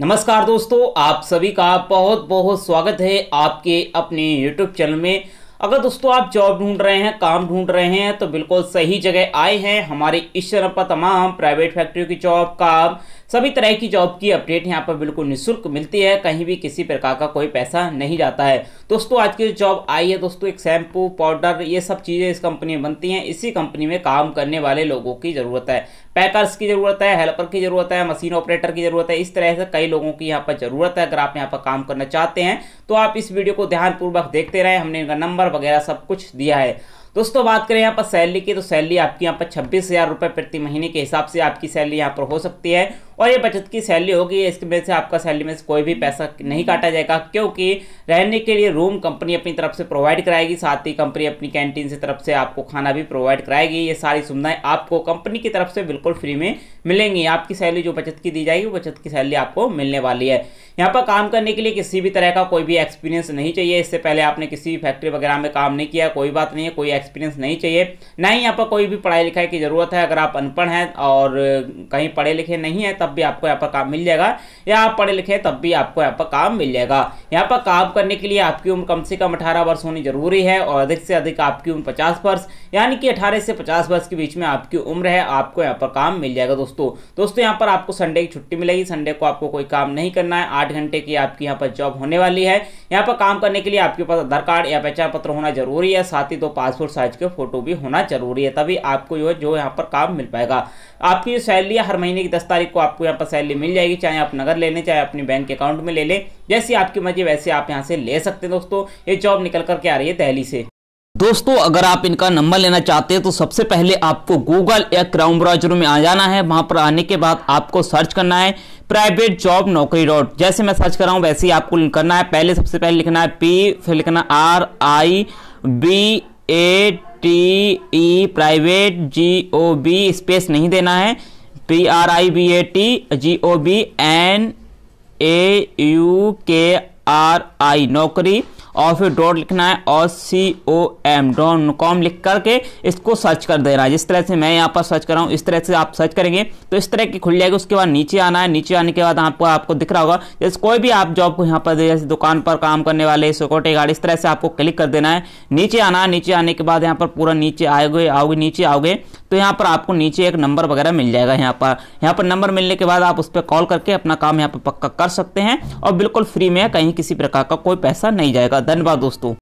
नमस्कार दोस्तों आप सभी का बहुत बहुत स्वागत है आपके अपने यूट्यूब चैनल में अगर दोस्तों आप जॉब ढूंढ रहे हैं काम ढूंढ रहे हैं तो बिल्कुल सही जगह आए हैं हमारे इस चैनल पर तमाम प्राइवेट फैक्ट्रियों की जॉब काम सभी तरह की जॉब की अपडेट यहाँ पर बिल्कुल निःशुल्क मिलती है कहीं भी किसी प्रकार का कोई पैसा नहीं जाता है दोस्तों आज की जॉब आई है दोस्तों एक शैम्पू पाउडर ये सब चीज़ें इस कंपनी में बनती हैं इसी कंपनी में काम करने वाले लोगों की ज़रूरत है पैकर्स की ज़रूरत है हेल्पर की ज़रूरत है मशीन ऑपरेटर की ज़रूरत है इस तरह से कई लोगों की यहाँ पर ज़रूरत है अगर आप यहाँ पर काम करना चाहते हैं तो आप इस वीडियो को ध्यानपूर्वक देखते रहें हमने इनका नंबर वगैरह सब कुछ दिया है दोस्तों बात करें यहाँ पर सैलरी की तो सैलरी आपकी यहाँ पर छब्बीस हज़ार रुपये प्रति महीने के हिसाब से आपकी सैलरी यहाँ पर हो सकती है और ये बचत की सैलरी होगी इसके वजह से आपका सैलरी में से कोई भी पैसा नहीं काटा जाएगा क्योंकि रहने के लिए रूम कंपनी अपनी तरफ से प्रोवाइड कराएगी साथ ही कंपनी अपनी कैंटीन से तरफ से आपको खाना भी प्रोवाइड कराएगी ये सारी सुविधाएं आपको कंपनी की तरफ से बिल्कुल फ्री में मिलेंगी आपकी सैलरी जो बचत की दी जाएगी वो बचत की सैलरी आपको मिलने वाली है यहाँ पर काम करने के लिए किसी भी तरह का कोई भी एक्सपीरियंस नहीं चाहिए इससे पहले आपने किसी भी फैक्ट्री वगैरह में काम नहीं किया कोई बात नहीं है कोई एक्सपीरियंस नहीं चाहिए ना ही यहाँ पर कोई भी पढ़ाई लिखाई की ज़रूरत है अगर आप अनपढ़ हैं और कहीं पढ़े लिखे नहीं हैं तब भी आपको यहाँ पर काम मिल जाएगा या आप पढ़े लिखे तब भी आपको यहाँ पर काम मिल जाएगा यहाँ पर काम करने के लिए आपकी उम्र कम से कम अठारह वर्ष होनी जरूरी है और अधिक से अधिक आपकी उम्र पचास वर्ष यानी कि अठारह से पचास वर्ष के बीच में आपकी उम्र है आपको यहाँ पर काम मिल जाएगा दोस्तों दोस्तों यहाँ पर आपको संडे की छुट्टी मिलेगी संडे को आपको कोई काम नहीं करना है आठ घंटे की आपकी यहाँ पर जॉब होने वाली है यहाँ पर काम करने के लिए आपके पास आधार कार्ड या पहचान पत्र होना जरूरी है साथ ही दो पासपोर्ट साइज के फोटो भी होना जरूरी है तभी आपको जो जो यहाँ पर काम मिल पाएगा आपकी सैलरी हर महीने की दस तारीख को आपको यहाँ पर सैलरी मिल जाएगी चाहे आप नगर ले लें चाहे अपने बैंक अकाउंट में ले लें जैसी आपकी मर्जी वैसे आप यहाँ से ले सकते हैं दोस्तों ये जॉब निकल करके आ रही है दहली से दोस्तों अगर आप इनका नंबर लेना चाहते हैं तो सबसे पहले आपको गूगल या क्राउम ब्राउजर में आ जाना है वहां पर आने के बाद आपको सर्च करना है प्राइवेट जॉब नौकरी डॉट जैसे मैं सर्च कर रहा हूँ वैसे ही आपको करना है पहले सबसे पहले लिखना है पी फिर लिखना R I B A T E private G O B space नहीं देना है P R I B A T G O B N A U K R I नौकरी और फिर डॉट लिखना है और C O M dot com लिख करके इसको सर्च कर दे रहा है जिस तरह से मैं यहाँ पर सर्च कर रहा हूँ इस तरह से आप सर्च करेंगे तो इस तरह की खुल जाएगी उसके बाद नीचे आना है नीचे आने के बाद आपको आपको दिख रहा होगा जैसे कोई भी आप जॉब को यहाँ पर जैसे दुकान पर काम करने वाले सिक्योरिटी गार्ड इस तरह से आपको क्लिक कर देना है नीचे आना है नीचे आने के बाद यहाँ पर पूरा नीचे आए आओगे नीचे आओगे तो यहाँ पर आपको नीचे एक नंबर वगैरह मिल जाएगा यहाँ पर यहाँ पर नंबर मिलने के बाद आप उस पर कॉल करके अपना काम यहाँ पर पक्का कर सकते हैं और बिल्कुल फ्री में कहीं किसी प्रकार का कोई पैसा नहीं जाएगा धन्यवाद दोस्तों